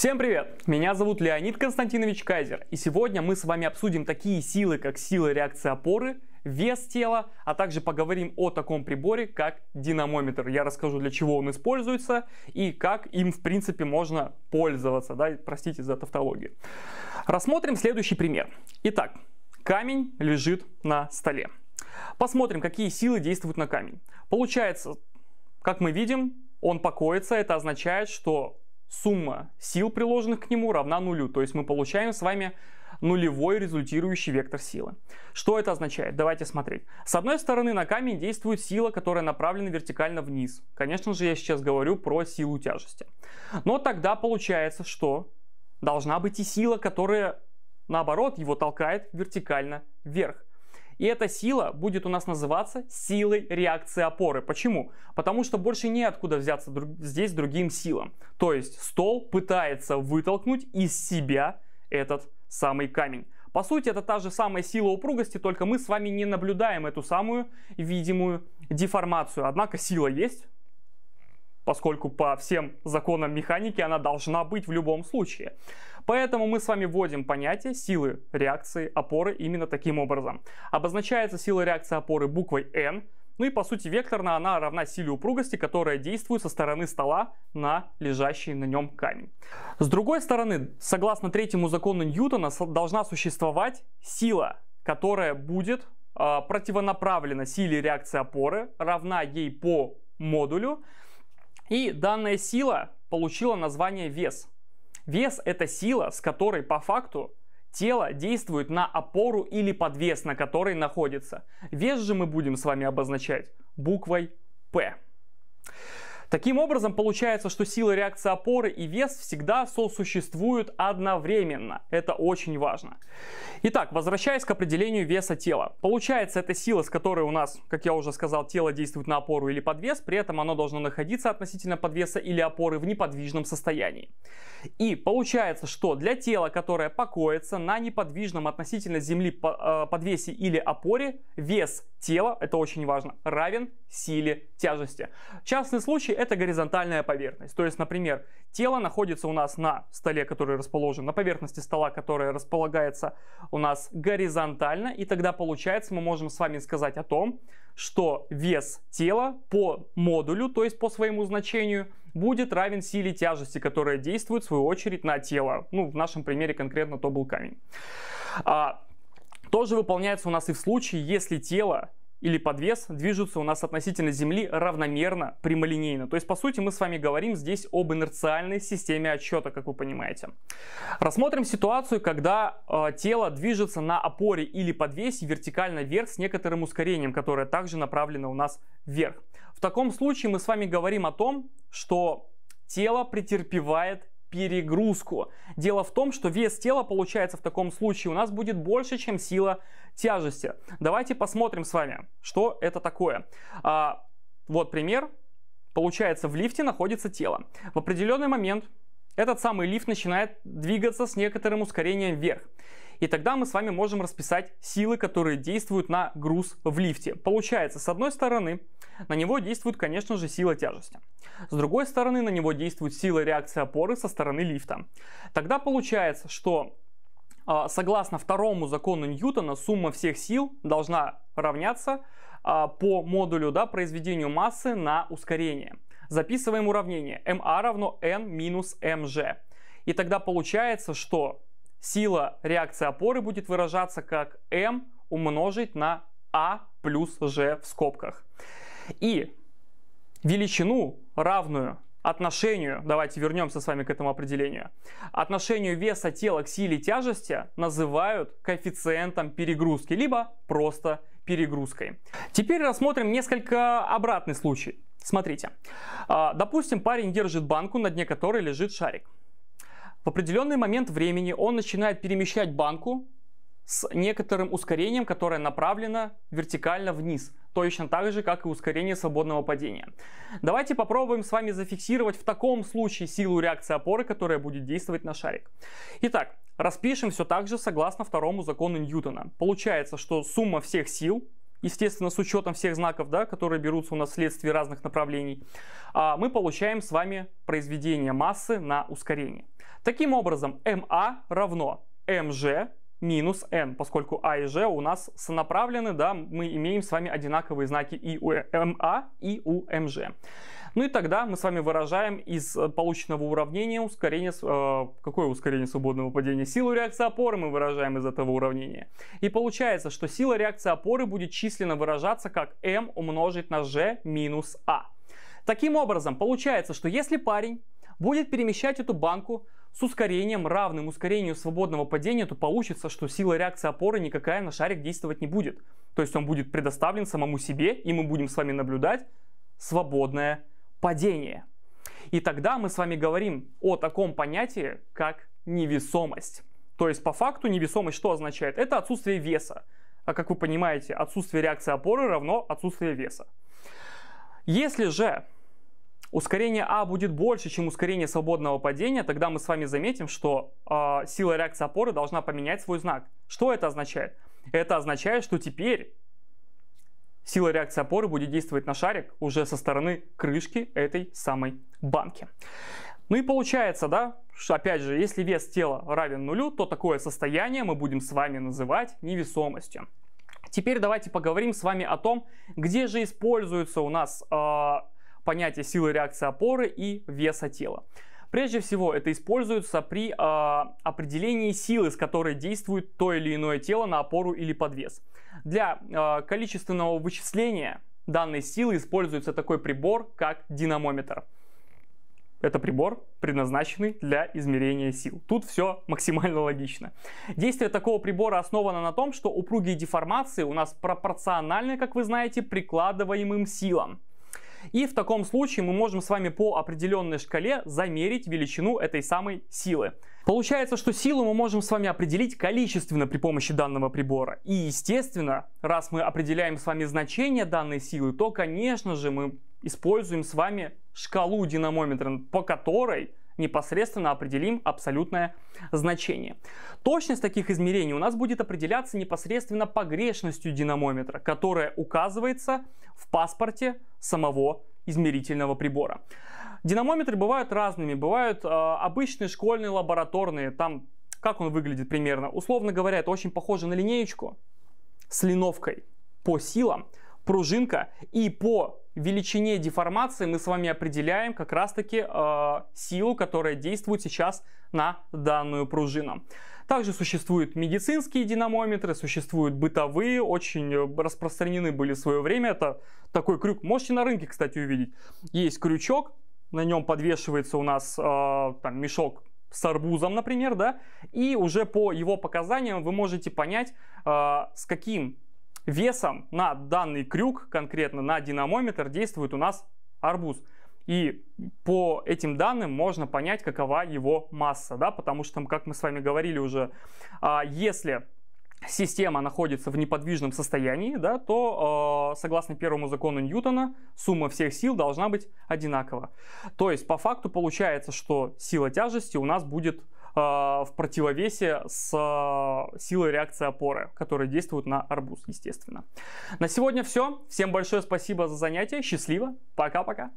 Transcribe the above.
Всем привет! Меня зовут Леонид Константинович Кайзер, и сегодня мы с вами обсудим такие силы, как сила реакции опоры, вес тела, а также поговорим о таком приборе, как динамометр. Я расскажу, для чего он используется и как им, в принципе, можно пользоваться. Да? Простите за тавтологию. Рассмотрим следующий пример. Итак, камень лежит на столе. Посмотрим, какие силы действуют на камень. Получается, как мы видим, он покоится, это означает, что сумма сил, приложенных к нему, равна нулю. То есть мы получаем с вами нулевой результирующий вектор силы. Что это означает? Давайте смотреть. С одной стороны на камень действует сила, которая направлена вертикально вниз. Конечно же, я сейчас говорю про силу тяжести. Но тогда получается, что должна быть и сила, которая наоборот его толкает вертикально вверх. И эта сила будет у нас называться силой реакции опоры. Почему? Потому что больше неоткуда взяться друг, здесь другим силам. То есть стол пытается вытолкнуть из себя этот самый камень. По сути, это та же самая сила упругости, только мы с вами не наблюдаем эту самую видимую деформацию. Однако сила есть, поскольку по всем законам механики она должна быть в любом случае. Поэтому мы с вами вводим понятие силы реакции опоры именно таким образом. Обозначается сила реакции опоры буквой N, ну и по сути векторно она равна силе упругости, которая действует со стороны стола на лежащий на нем камень. С другой стороны, согласно третьему закону Ньютона, должна существовать сила, которая будет э, противонаправлена силе реакции опоры, равна ей по модулю, и данная сила получила название вес. Вес – это сила, с которой по факту тело действует на опору или подвес, на которой находится. Вес же мы будем с вами обозначать буквой «П». Таким образом, получается, что сила реакции опоры и вес всегда сосуществуют одновременно. Это очень важно. Итак, возвращаясь к определению веса тела. Получается, это сила, с которой у нас, как я уже сказал, тело действует на опору или подвес, при этом оно должно находиться относительно подвеса или опоры в неподвижном состоянии. И получается, что для тела, которое покоится на неподвижном относительно земли э, подвесе или опоре, вес тела, это очень важно, равен силе тяжести. Частный случай это горизонтальная поверхность. То есть, например, тело находится у нас на столе, который расположен, на поверхности стола, которая располагается у нас горизонтально, и тогда получается мы можем с вами сказать о том, что вес тела по модулю, то есть по своему значению, будет равен силе тяжести, которая действует в свою очередь на тело. Ну, в нашем примере конкретно то был камень. А, тоже выполняется у нас и в случае, если тело или подвес движутся у нас относительно Земли равномерно, прямолинейно. То есть, по сути, мы с вами говорим здесь об инерциальной системе отсчета, как вы понимаете. Рассмотрим ситуацию, когда э, тело движется на опоре или подвесе вертикально вверх с некоторым ускорением, которое также направлено у нас вверх. В таком случае мы с вами говорим о том, что тело претерпевает перегрузку. Дело в том, что вес тела получается в таком случае у нас будет больше, чем сила тяжести. Давайте посмотрим с вами, что это такое. А, вот пример. Получается, в лифте находится тело. В определенный момент этот самый лифт начинает двигаться с некоторым ускорением вверх. И тогда мы с вами можем расписать силы, которые действуют на груз в лифте. Получается, с одной стороны, на него действует, конечно же, сила тяжести. С другой стороны, на него действует сила реакции опоры со стороны лифта. Тогда получается, что а, согласно второму закону Ньютона, сумма всех сил должна равняться а, по модулю да, произведению массы на ускорение. Записываем уравнение. ma а равно n минус mg. И тогда получается, что Сила реакции опоры будет выражаться как m умножить на а плюс g в скобках. И величину, равную отношению, давайте вернемся с вами к этому определению, отношению веса тела к силе тяжести называют коэффициентом перегрузки, либо просто перегрузкой. Теперь рассмотрим несколько обратный случай. Смотрите, а, допустим, парень держит банку, на дне которой лежит шарик. В определенный момент времени он начинает перемещать банку с некоторым ускорением, которое направлено вертикально вниз, точно так же, как и ускорение свободного падения. Давайте попробуем с вами зафиксировать в таком случае силу реакции опоры, которая будет действовать на шарик. Итак, распишем все так же согласно второму закону Ньютона. Получается, что сумма всех сил естественно, с учетом всех знаков, да, которые берутся у нас вследствие разных направлений, а, мы получаем с вами произведение массы на ускорение. Таким образом, МА равно МЖ минус n, поскольку a и g у нас сонаправлены, да, мы имеем с вами одинаковые знаки и у ma, и у mg. Ну и тогда мы с вами выражаем из э, полученного уравнения ускорение, э, какое ускорение свободного падения? Силу реакции опоры мы выражаем из этого уравнения. И получается, что сила реакции опоры будет численно выражаться как m умножить на g минус a. Таким образом, получается, что если парень будет перемещать эту банку с ускорением, равным ускорению свободного падения, то получится, что сила реакции опоры никакая на шарик действовать не будет. То есть он будет предоставлен самому себе, и мы будем с вами наблюдать свободное падение. И тогда мы с вами говорим о таком понятии, как невесомость. То есть по факту невесомость что означает? Это отсутствие веса. А как вы понимаете, отсутствие реакции опоры равно отсутствие веса. Если же ускорение А будет больше, чем ускорение свободного падения, тогда мы с вами заметим, что э, сила реакции опоры должна поменять свой знак. Что это означает? Это означает, что теперь сила реакции опоры будет действовать на шарик уже со стороны крышки этой самой банки. Ну и получается, да, что, опять же, если вес тела равен нулю, то такое состояние мы будем с вами называть невесомостью. Теперь давайте поговорим с вами о том, где же используется у нас а, понятие силы реакции опоры и веса тела. Прежде всего, это используется при э, определении силы, с которой действует то или иное тело на опору или подвес. Для э, количественного вычисления данной силы используется такой прибор, как динамометр. Это прибор, предназначенный для измерения сил. Тут все максимально логично. Действие такого прибора основано на том, что упругие деформации у нас пропорциональны, как вы знаете, прикладываемым силам. И в таком случае мы можем с вами по определенной шкале замерить величину этой самой силы. Получается, что силу мы можем с вами определить количественно при помощи данного прибора. И, естественно, раз мы определяем с вами значение данной силы, то, конечно же, мы используем с вами шкалу динамометра, по которой непосредственно определим абсолютное значение. Точность таких измерений у нас будет определяться непосредственно погрешностью динамометра, которая указывается в паспорте самого измерительного прибора. Динамометры бывают разными, бывают э, обычные школьные, лабораторные, там как он выглядит примерно. Условно говоря, это очень похоже на линеечку с линовкой по силам, пружинка и по величине деформации мы с вами определяем как раз-таки э, силу, которая действует сейчас на данную пружину. Также существуют медицинские динамометры, существуют бытовые, очень э, распространены были в свое время. Это такой крюк, можете на рынке, кстати, увидеть. Есть крючок, на нем подвешивается у нас э, там, мешок с арбузом, например, да, и уже по его показаниям вы можете понять, э, с каким весом на данный крюк, конкретно на динамометр, действует у нас арбуз. И по этим данным можно понять, какова его масса, да, потому что, как мы с вами говорили уже, а, если система находится в неподвижном состоянии, да, то, а, согласно первому закону Ньютона, сумма всех сил должна быть одинакова. То есть, по факту получается, что сила тяжести у нас будет Э, в противовесе с э, силой реакции опоры, которая действует на арбуз, естественно. На сегодня все. Всем большое спасибо за занятие. Счастливо. Пока-пока.